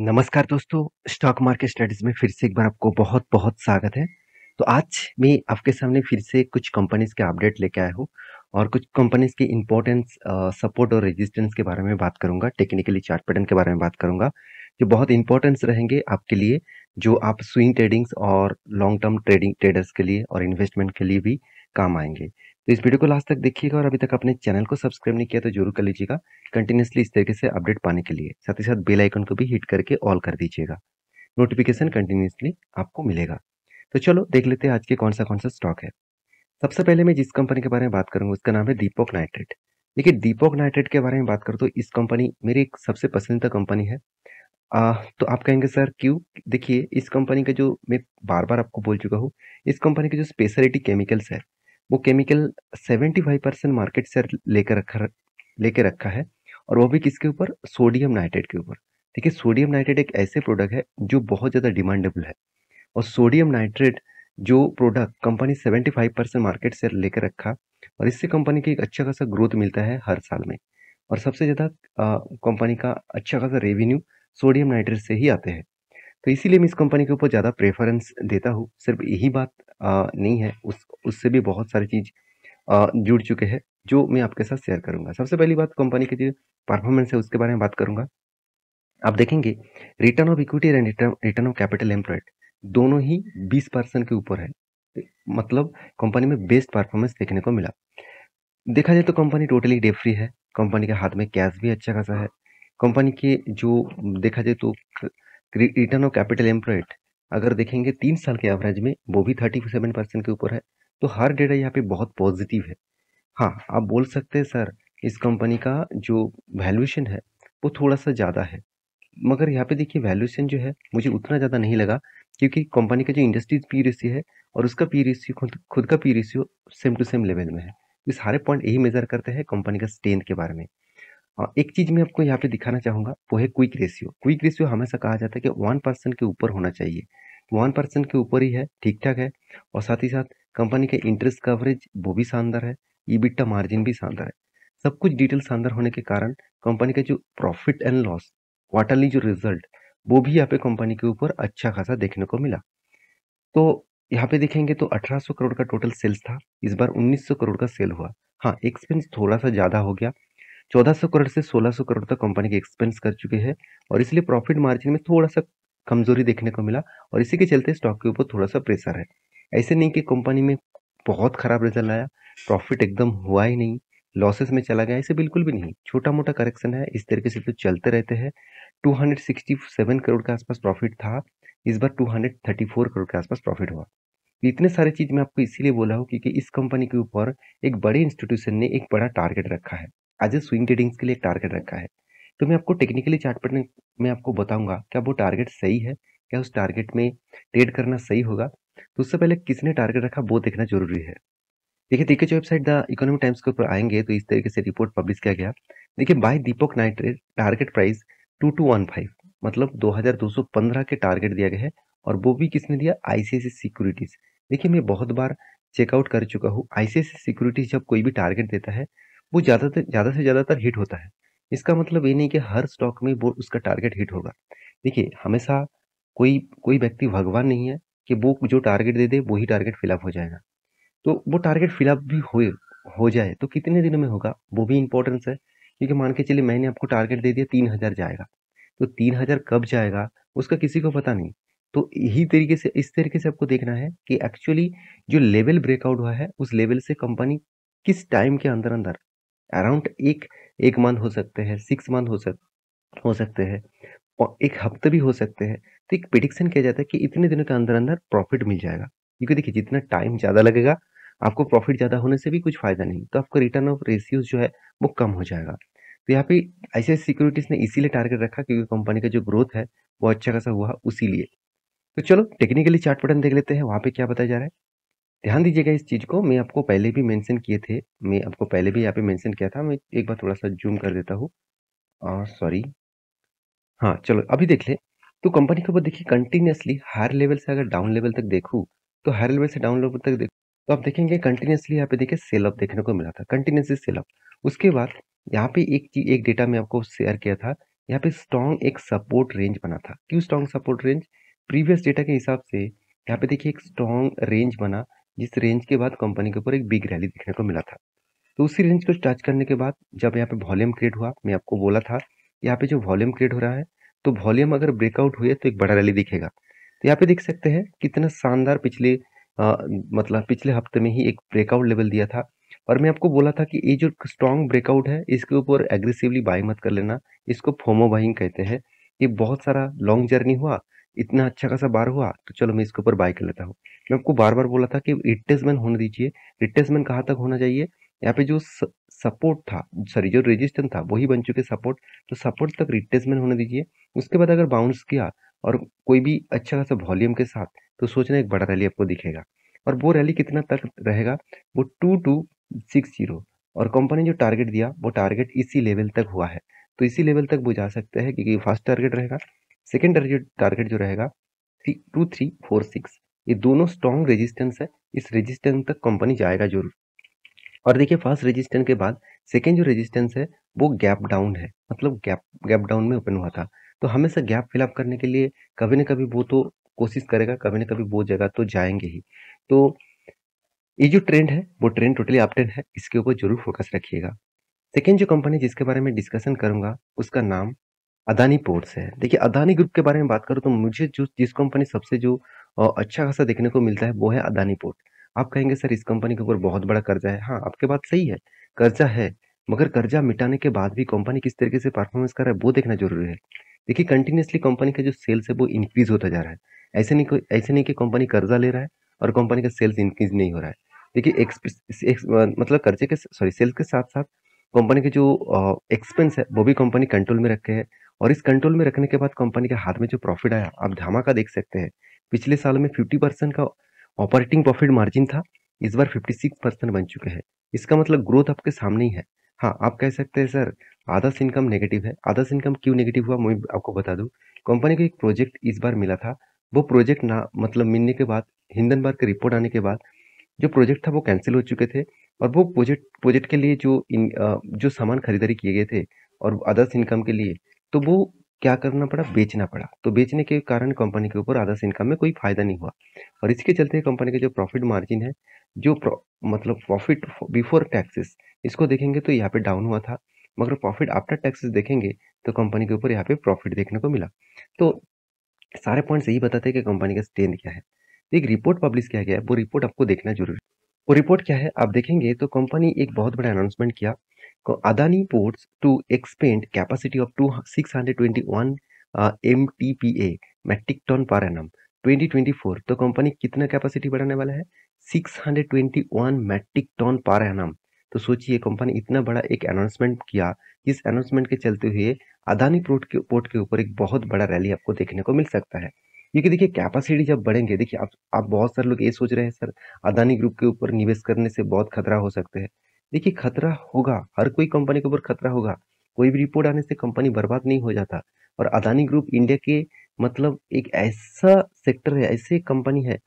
नमस्कार दोस्तों stock market studies में फिर से एक बार आपको बहुत बहुत स्वागत है तो आज मैं आपके सामने फिर से कुछ कंपनीज के अपडेट लेके आया हूँ और कुछ कंपनीज के इम्पोर्टेंस सपोर्ट और रेजिस्टेंस के बारे में बात करूंगा टेक्निकली चार्ट पैटर्न के बारे में बात करूंगा जो बहुत इंपॉर्टेंस रहेंगे आपके लिए जो आप स्विंग ट्रेडिंग्स और लॉन्ग टर्म ट्रेडिंग ट्रेडर्स के लिए और इन्वेस्टमेंट के लिए भी काम आएंगे तो इस वीडियो को लास्ट तक देखिएगा और अभी तक अपने चैनल को सब्सक्राइब नहीं किया तो जरूर कर लीजिएगा कंटिन्यूसली इस तरीके से अपडेट पाने के लिए साथ ही साथ बेल आइकन को भी हिट करके ऑल कर दीजिएगा नोटिफिकेशन कंटिन्यूसली आपको मिलेगा तो चलो देख लेते हैं आज के कौन सा कौन सा स्टॉक है सबसे पहले मैं जिस कंपनी के बारे में बात करूंगा उसका नाम है दीपक नाइट्रेट देखिए दीपक नाइट्रेट के बारे में बात करूँ तो इस कंपनी मेरी एक सबसे पसंदीदा कंपनी है आ, तो आप कहेंगे सर क्यों देखिए इस कंपनी का जो मैं बार बार आपको बोल चुका हूँ इस कंपनी के जो स्पेशलिटी केमिकल्स है वो केमिकल 75 परसेंट मार्केट शेयर लेकर रखा लेके रखा है और वो भी किसके ऊपर सोडियम नाइट्रेट के ऊपर देखिए सोडियम नाइट्रेट एक ऐसे प्रोडक्ट है जो बहुत ज़्यादा डिमांडेबल है और सोडियम नाइट्रेट जो product company 75 percent market share लेकर रखा और इससे कंपनी की एक अच्छा खासा ग्रोथ मिलता है हर साल में और सबसे ज़्यादा कंपनी का अच्छा खासा रेवेन्यू सोडियम नाइट्रेट से ही आते हैं तो इसीलिए मैं इस कंपनी के ऊपर ज़्यादा प्रेफरेंस देता हूँ सिर्फ यही बात आ, नहीं है उस उससे भी बहुत सारी चीज़ जुड़ चुके हैं जो मैं आपके साथ शेयर करूँगा सबसे पहली बात कंपनी की जो परफॉर्मेंस है उसके बारे में बात करूँगा आप देखेंगे return of equity and return of capital employed दोनों ही बीस परसेंट के ऊपर है मतलब कंपनी में बेस्ट परफॉर्मेंस देखने को मिला देखा जाए तो कंपनी टोटली डे फ्री है कंपनी के हाथ में कैश भी अच्छा खासा है कंपनी के जो देखा जाए तो रिटर्न ऑफ कैपिटल एम्प्लॉयड अगर देखेंगे तीन साल के एवरेज में वो भी थर्टी सेवन परसेंट के ऊपर है तो हर डेटा यहाँ पे बहुत पॉजिटिव है हाँ आप बोल सकते हैं सर इस कंपनी का जो वैल्यूशन है वो थोड़ा सा ज़्यादा है मगर यहाँ पे देखिए वैल्यूशन जो है मुझे उतना ज़्यादा नहीं लगा क्योंकि कंपनी का जो इंडस्ट्रीज पी रेसी है और उसका पी रेसी खुद खुद का पी रेसी सेम टू सेम लेवल में है ये सारे पॉइंट यही मेजर करते हैं कंपनी का स्ट्रेंथ के बारे में और एक चीज़ मैं आपको यहाँ पे दिखाना चाहूंगा वो है क्विक रेशियो क्विक रेशियो हमेशा कहा जाता है कि वन परसेंट के ऊपर होना चाहिए वन तो परसेंट के ऊपर ही है ठीक ठाक है और साथ ही साथ कंपनी के इंटरेस्ट कवरेज वो भी शानदार है ईबिटा मार्जिन भी शानदार है सब कुछ डिटेल शानदार होने के कारण कंपनी का जो प्रॉफिट एंड लॉस क्वार्टरली जो रिजल्ट वो भी यहाँ पे कंपनी के ऊपर अच्छा खासा देखने को मिला तो यहाँ पे देखेंगे तो 1800 करोड़ का टोटल सेल्स था इस बार 1900 करोड़ का सेल हुआ हाँ एक्सपेंस थोड़ा सा ज़्यादा हो गया 1400 करोड़ से 1600 करोड़ तक कंपनी के एक्सपेंस कर चुके हैं और इसलिए प्रॉफिट मार्जिन में थोड़ा सा कमजोरी देखने को मिला और इसी के चलते स्टॉक के ऊपर थोड़ा सा प्रेशर है ऐसे नहीं कि कंपनी में बहुत खराब रिजल्ट आया प्रॉफिट एकदम हुआ ही नहीं लॉसेस में चला गया ऐसे बिल्कुल भी नहीं छोटा मोटा करेक्शन है इस तरीके से तो चलते रहते हैं टू करोड़ के आसपास प्रॉफिट था इस बार टू करोड़ के आसपास प्रॉफिट हुआ इतने सारे चीज़ मैं आपको इसीलिए बोला हूँ क्योंकि इस कंपनी के ऊपर एक बड़े इंस्टीट्यूशन ने एक बड़ा टारगेट रखा है एज ए स्विंग ट्रेडिंग्स के लिए एक टारगेट रखा है तो मैं आपको टेक्निकली चार्ट पढ़ने में आपको बताऊंगा क्या वो टारगेट सही है क्या उस टारगेट में ट्रेड करना सही होगा तो उससे पहले किसने टारगेट रखा वो देखना जरूरी है देखिए देखिए जो वेबसाइट द इकोनॉमिक टाइम्स के ऊपर आएंगे तो इस तरीके से रिपोर्ट पब्लिश किया गया देखिए buy Deepak nitrite target price two two one five मतलब दो दो हजार सौ पंद्रह के टारगेट दिया गया है और वो भी किसने दिया आईसीआईसी सिक्योरिटीज़ देखिए मैं बहुत बार चेकआउट कर चुका हूँ आईसीआईसी सिक्योरिटीज़ जब कोई भी टारगेट देता है वो ज़्यादातर ज़्यादा से ज़्यादातर हिट होता है इसका मतलब ये नहीं कि हर स्टॉक में वो उसका टारगेट हिट होगा देखिए हमेशा कोई कोई व्यक्ति भगवान नहीं है कि वो जो टारगेट दे दे वही टारगेट फिलअप हो जाएगा तो वो टारगेट फिलअप भी हो हो जाए तो कितने दिनों में होगा वो भी इंपॉर्टेंस है क्योंकि मान के चलिए मैंने आपको टारगेट दे दिया तीन हज़ार जाएगा तो तीन हज़ार कब जाएगा उसका किसी को पता नहीं तो यही तरीके से इस तरीके से आपको देखना है कि एक्चुअली जो लेवल ब्रेकआउट हुआ है उस लेवल से कंपनी किस टाइम के अंदर अंदर अराउंड एक एक मंथ हो सकते हैं सिक्स मंथ हो सक हो सकते हैं एक हफ्ते भी हो सकते हैं तो एक प्रिडिक्शन किया जाता है कि इतने दिनों के अंदर अंदर प्रॉफिट मिल जाएगा क्योंकि देखिए जितना टाइम ज़्यादा लगेगा आपको प्रॉफिट ज़्यादा होने से भी कुछ फ़ायदा नहीं तो आपका रिटर्न ऑफ रेशियोज जो है वो कम हो जाएगा तो यहाँ पे ऐसे सिक्योरिटीज़ ने इसीलिए टारगेट रखा क्योंकि कंपनी का जो ग्रोथ है वो अच्छा खासा हुआ उसीलिए तो चलो टेक्निकली चार्ट पैटर्न देख लेते हैं वहाँ पे क्या बताया जा रहा है ध्यान दीजिएगा इस चीज़ को मैं आपको पहले भी मेंशन किए थे मैं आपको पहले भी यहाँ पे मेंशन किया था मैं एक बार थोड़ा सा जूम कर देता हूँ और सॉरी हाँ चलो अभी देख ले तो कंपनी के ऊपर देखिए कंटिन्यूसली हायर लेवल से अगर डाउन लेवल तक देखूँ तो हायर लेवल से डाउन लेवल तक देखूँ तो आप देखेंगे कंटिन्यूसली यहाँ पे देखिए सेल अप देखने को मिला था कंटिन्यूसली सेल अप उसके बाद यहाँ पे एक चीज एक डेटा में आपको शेयर किया था यहाँ पे स्ट्रॉन्ग एक सपोर्ट रेंज बना था क्यों strong support range previous data के हिसाब से यहाँ पे देखिए एक स्ट्रॉन्ग रेंज बना जिस रेंज के बाद कंपनी के ऊपर एक बिग रैली देखने को मिला था तो उसी रेंज को टच करने के बाद जब यहाँ पे वॉल्यूम क्रिएट हुआ मैं आपको बोला था यहाँ पे जो वॉल्यूम क्रिएट हो रहा है तो वॉल्यूम अगर ब्रेकआउट हुए तो एक बड़ा रैली दिखेगा तो यहाँ पे देख सकते हैं कितना शानदार पिछले आ, मतलब पिछले हफ्ते में ही एक ब्रेकआउट लेवल दिया था और मैं आपको बोला था कि ये जो स्ट्रॉन्ग ब्रेकआउट है इसके ऊपर एग्रेसिवली बाई मत कर लेना इसको फोमो बाइंग कहते हैं ये बहुत सारा लॉन्ग जर्नी हुआ इतना अच्छा खासा बार हुआ तो चलो मैं इसके ऊपर बाय कर लेता हूँ मैं आपको बार बार बोला था कि रिट्रेसमेंट होने दीजिए रिट्रेसमेंट कहाँ तक होना चाहिए यहाँ पे जो सपोर्ट था सॉरी जो रेजिस्टेंस था वही बन चुके सपोर्ट तो सपोर्ट तक रिट्रेसमेंट होने दीजिए उसके बाद अगर बाउंस किया और कोई भी अच्छा खासा वॉल्यूम के साथ तो सोचना एक बड़ा रैली आपको दिखेगा और वो रैली कितना तक रहेगा वो टू टू सिक्स जीरो और कंपनी जो टारगेट दिया वो टारगेट इसी लेवल तक हुआ है तो इसी लेवल तक वो जा सकते हैं क्योंकि फास्ट टारगेट रहेगा सेकेंड टारगेट जो रहेगा three two three four six ये दोनों स्ट्रॉन्ग रेजिस्टेंस है इस रेजिस्टेंस तक कंपनी जाएगा जरूर और देखिए फर्स्ट रेजिस्टेंस के बाद सेकेंड जो रेजिस्टेंस है वो गैप डाउन है मतलब गैप गैप डाउन में ओपन हुआ था तो हमेशा गैप फिलअप करने के लिए कभी ना कभी वो तो कोशिश करेगा कभी ना कभी वो जगह तो जाएंगे ही तो ये जो ट्रेंड है वो ट्रेंड टोटली अप है इसके ऊपर जरूर फोकस रखिएगा सेकेंड जो कंपनी जिसके बारे में डिस्कशन करूंगा उसका नाम अदानी पोर्ट्स है देखिए अदानी ग्रुप के बारे में बात करूँ तो मुझे जो जिस कंपनी सबसे जो अच्छा खासा देखने को मिलता है वो है अदानी पोर्ट आप कहेंगे सर इस कंपनी के ऊपर बहुत बड़ा कर्जा है हाँ आपके बात सही है कर्जा है मगर कर्जा मिटाने के बाद भी कंपनी किस तरीके से परफॉर्मेंस कर रहा है वो देखना जरूरी है देखिए कंटिन्यूसली कंपनी का जो सेल्स है वो इंक्रीज होता जा रहा है ऐसे नहीं ऐसे नहीं कि कंपनी कर्जा ले रहा है और कंपनी का सेल्स इंक्रीज नहीं हो रहा है देखिए एक्स मतलब कर्जे के सॉरी सेल्स के साथ साथ कंपनी के जो एक्सपेंस है वो भी कंपनी कंट्रोल में रखे हैं और इस कंट्रोल में रखने के बाद कंपनी के हाथ में जो प्रॉफिट आया आप धमाका देख सकते हैं पिछले साल में फिफ्टी परसेंट का ऑपरेटिंग प्रॉफिट मार्जिन था इस बार फिफ्टी सिक्स परसेंट बन चुके हैं इसका मतलब ग्रोथ आपके सामने ही है हाँ आप कह सकते हैं सर आधा इनकम नेगेटिव है आधा इनकम क्यों नेगेटिव हुआ मैं आपको बता दूँ कंपनी को एक प्रोजेक्ट इस बार मिला था वो प्रोजेक्ट ना मतलब मिलने के बाद हिंदनबार्ग के रिपोर्ट आने के बाद जो प्रोजेक्ट था वो कैंसिल हो चुके थे और वो प्रोजेक्ट प्रोजेक्ट के लिए जो इन, जो सामान खरीदारी किए गए थे और अदर्स इनकम के लिए तो वो क्या करना पड़ा बेचना पड़ा तो बेचने के कारण कंपनी के ऊपर आधा से इनकम में कोई फायदा नहीं हुआ और इसके चलते कंपनी का जो प्रॉफिट मार्जिन है जो मतलब प्रॉफिट बिफोर टैक्सेस इसको देखेंगे तो यहाँ पे डाउन हुआ था मगर प्रॉफिट आफ्टर टैक्सेस देखेंगे तो कंपनी के ऊपर यहाँ पे प्रॉफिट देखने को मिला तो सारे पॉइंट्स यही बताते हैं कि कंपनी का स्टेंड क्या है तो एक रिपोर्ट पब्लिश किया गया है वो रिपोर्ट आपको देखना जरूरी है वो रिपोर्ट क्या है आप देखेंगे तो कंपनी एक बहुत बड़ा अनाउंसमेंट किया Adani Ports to expand capacity of 621 uh, MTPA metric ton per annum 2024 तो कंपनी कितना कैपेसिटी बढ़ाने वाला है 621 मैट्रिक टन पर एनम तो सोचिए कंपनी इतना बड़ा एक अनाउंसमेंट किया इस अनाउंसमेंट के चलते हुए अदानी पोर्ट के पोर्ट के ऊपर एक बहुत बड़ा रैली आपको देखने को मिल सकता है क्योंकि देखिए कैपेसिटी जब बढ़ेंगे देखिए आप आप बहुत सारे लोग ये सोच रहे हैं सर अदानी ग्रुप के ऊपर निवेश करने से बहुत खतरा हो सकते हैं देखिए खतरा होगा हर कोई कंपनी के ऊपर खतरा होगा कोई भी रिपोर्ट आने से कंपनी बर्बाद नहीं हो जाता और अदानी ग्रुप इंडिया के मतलब एक ऐसा सेक्टर है ऐसे कंपनी है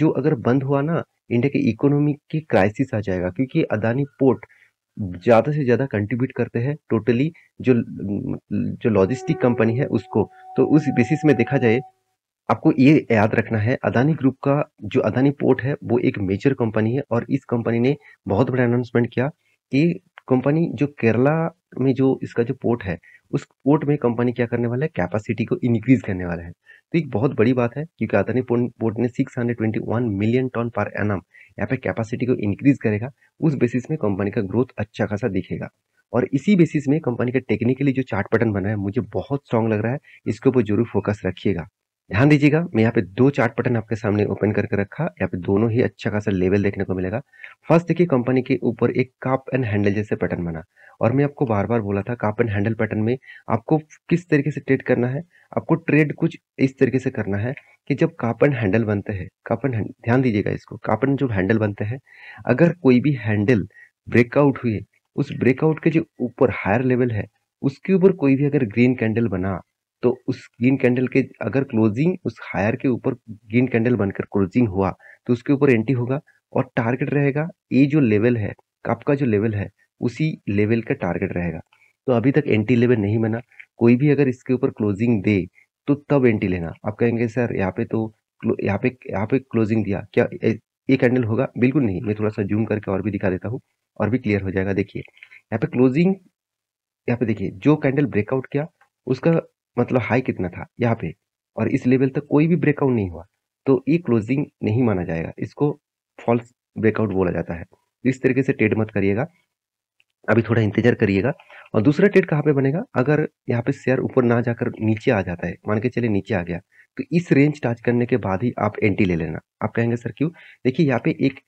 जो अगर बंद हुआ ना इंडिया के इकोनॉमी की क्राइसिस आ जाएगा क्योंकि अदानी पोर्ट ज़्यादा से ज़्यादा कंट्रीब्यूट करते हैं टोटली जो जो लॉजिस्टिक कंपनी है उसको तो उस बेसिस में देखा जाए आपको ये याद रखना है अदानी ग्रुप का जो अदानी पोर्ट है वो एक मेजर कंपनी है और इस कंपनी ने बहुत बड़ा अनाउंसमेंट किया कि कंपनी जो केरला में जो इसका जो पोर्ट है उस पोर्ट में कंपनी क्या करने वाला है कैपेसिटी को इंक्रीज करने वाला है तो एक बहुत बड़ी बात है क्योंकि अदानी पोर्ट ने 621 मिलियन टन पर एनम यहाँ पे कैपेसिटी को इंक्रीज करेगा उस बेसिस में कंपनी का ग्रोथ अच्छा खासा दिखेगा और इसी बेसिस में कंपनी का टेक्निकली जो चार्ट पैटर्न बना है मुझे बहुत स्ट्रॉन्ग लग रहा है इसके ऊपर जरूर फोकस रखिएगा ध्यान दीजिएगा मैं यहाँ पे दो चार्ट पैटर्न आपके सामने ओपन करके रखा यहाँ पे दोनों ही अच्छा खासा लेवल देखने को मिलेगा फर्स्ट देखिए कंपनी के ऊपर एक काप एंड हैंडल जैसे पैटर्न बना और मैं आपको बार बार बोला था काप एंड हैंडल पैटर्न में आपको किस तरीके से ट्रेड करना है आपको ट्रेड कुछ इस तरीके से करना है कि जब एंड हैंडल बनते हैं कापन ध्यान दीजिएगा इसको कापन जो हैंडल बनते हैं अगर कोई भी हैंडल ब्रेकआउट हुए उस ब्रेकआउट के जो ऊपर हायर लेवल है उसके ऊपर कोई भी अगर ग्रीन कैंडल बना तो उस ग्रीन कैंडल के अगर क्लोजिंग उस हायर के ऊपर ग्रीन कैंडल बनकर क्लोजिंग हुआ तो उसके ऊपर एंट्री होगा और टारगेट रहेगा ये जो लेवल है का जो लेवल है उसी लेवल का टारगेट रहेगा तो अभी तक एंटी लेवल नहीं बना कोई भी अगर इसके ऊपर क्लोजिंग दे तो तब एंटी लेना आप कहेंगे सर यहाँ पे तो यहाँ पे यहाँ पे क्लोजिंग दिया क्या ये कैंडल होगा बिल्कुल नहीं मैं थोड़ा सा जूम करके और भी दिखा देता हूँ और भी क्लियर हो जाएगा देखिए यहाँ पे क्लोजिंग यहाँ पे देखिए जो कैंडल ब्रेकआउट किया उसका मतलब हाई कितना था यहाँ पे और इस लेवल तक कोई भी ब्रेकआउट नहीं हुआ तो ये क्लोजिंग नहीं माना जाएगा इसको फॉल्स ब्रेकआउट बोला जाता है तो इस तरीके से ट्रेड मत करिएगा अभी थोड़ा इंतजार करिएगा और दूसरा ट्रेड कहाँ पे बनेगा अगर यहाँ पे शेयर ऊपर ना जाकर नीचे आ जाता है मान के चले नीचे आ गया तो इस रेंज टच करने के बाद ही आप एंट्री ले लेना आप कहेंगे सर क्यों देखिए यहाँ पे एक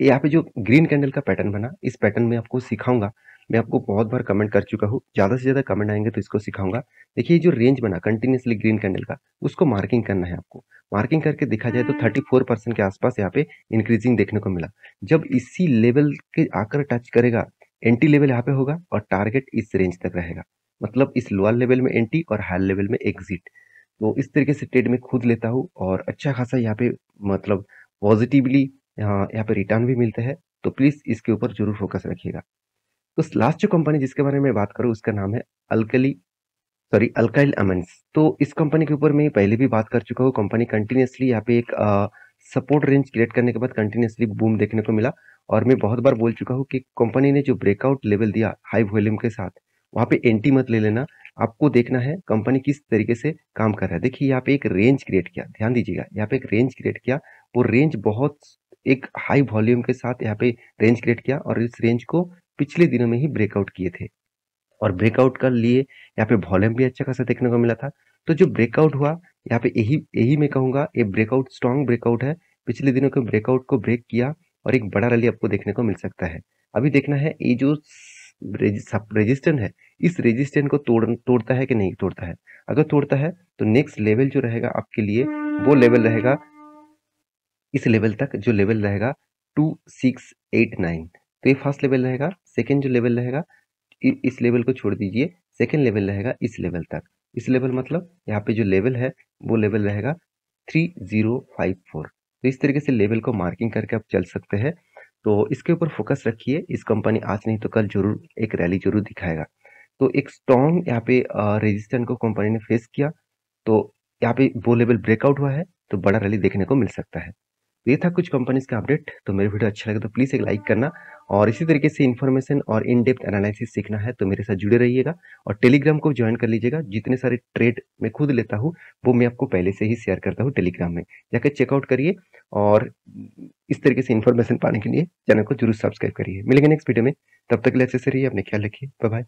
यहाँ पे जो ग्रीन कैंडल का पैटर्न बना इस पैटर्न में आपको सिखाऊंगा मैं आपको बहुत बार कमेंट कर चुका हूँ ज़्यादा से ज़्यादा कमेंट आएंगे तो इसको सिखाऊंगा देखिए जो रेंज बना कंटिन्यूसली ग्रीन कैंडल का उसको मार्किंग करना है आपको मार्किंग करके देखा जाए तो 34 हाँ। परसेंट के आसपास यहाँ पे इंक्रीजिंग देखने को मिला जब इसी लेवल के आकर टच करेगा एंटी लेवल यहाँ पे होगा और टारगेट इस रेंज तक रहेगा मतलब इस लोअर लेवल में एंटी और हायर लेवल में एग्जिट तो इस तरीके से ट्रेड में खुद लेता हूँ और अच्छा खासा यहाँ पे मतलब पॉजिटिवली यहाँ पे रिटर्न भी मिलता है तो प्लीज़ इसके ऊपर जरूर फोकस रखिएगा तो लास्ट जो कंपनी जिसके बारे में बात करूँ उसका नाम है अल्कली सॉरी अल्काइल अमेंस तो इस कंपनी के ऊपर मैं पहले भी बात कर चुका हूँ कंपनी कंटिन्यूसली यहाँ पे एक सपोर्ट रेंज क्रिएट करने के बाद कंटिन्यूसली बूम देखने को मिला और मैं बहुत बार बोल चुका हूँ कि कंपनी ने जो ब्रेकआउट लेवल दिया हाई वॉल्यूम के साथ वहाँ पे एंटी मत ले लेना आपको देखना है कंपनी किस तरीके से काम कर रहा है देखिए यहाँ पे एक रेंज क्रिएट किया ध्यान दीजिएगा यहाँ पे एक रेंज क्रिएट किया वो रेंज बहुत एक हाई वॉल्यूम के साथ यहाँ पे रेंज क्रिएट किया और इस रेंज को पिछले दिनों में ही ब्रेकआउट किए थे और ब्रेकआउट कर लिए यहाँ पे वॉल्यूम भी अच्छा खासा देखने को मिला था तो जो ब्रेकआउट हुआ यहाँ पे यही यही मैं कहूँगा ये ब्रेकआउट स्ट्रॉन्ग ब्रेकआउट है पिछले दिनों के ब्रेकआउट को ब्रेक किया और एक बड़ा रैली आपको देखने को मिल सकता है अभी देखना है ये जो रेजिस्टेंट है इस रेजिस्टेंट को तोड़ तोड़ता है कि नहीं तोड़ता है अगर तोड़ता है तो नेक्स्ट लेवल जो रहेगा आपके लिए वो लेवल रहेगा इस लेवल तक जो लेवल रहेगा टू सिक्स एट नाइन तो ये फर्स्ट लेवल रहेगा सेकेंड जो लेवल रहेगा इस लेवल को छोड़ दीजिए सेकेंड लेवल रहेगा इस लेवल तक इस लेवल मतलब यहाँ पे जो लेवल है वो लेवल रहेगा थ्री जीरो फाइव फोर तो इस तरीके से लेवल को मार्किंग करके आप चल सकते हैं तो इसके ऊपर फोकस रखिए इस कंपनी आज नहीं तो कल जरूर एक रैली जरूर दिखाएगा तो एक स्ट्रॉन्ग यहाँ पे रेजिस्टेंट को कंपनी ने फेस किया तो यहाँ पे वो लेवल ब्रेकआउट हुआ है तो बड़ा रैली देखने को मिल सकता है तो ये था कुछ कंपनीज का अपडेट तो मेरे वीडियो अच्छा लगे तो प्लीज़ एक लाइक करना और इसी तरीके से इन्फॉर्मेशन और इन डेप्थ एनालिसिस सीखना है तो मेरे साथ जुड़े रहिएगा और टेलीग्राम को ज्वाइन कर लीजिएगा जितने सारे ट्रेड मैं खुद लेता हूँ वो मैं आपको पहले से ही शेयर करता हूँ टेलीग्राम में जाकर चेकआउट करिए और इस तरीके से इन्फॉर्मेशन पाने के लिए चैनल को जरूर सब्सक्राइब करिए मिलेंगे नेक्स्ट वीडियो में तब तक के लिए अच्छे से रहिए अपने ख्याल रखिए बाय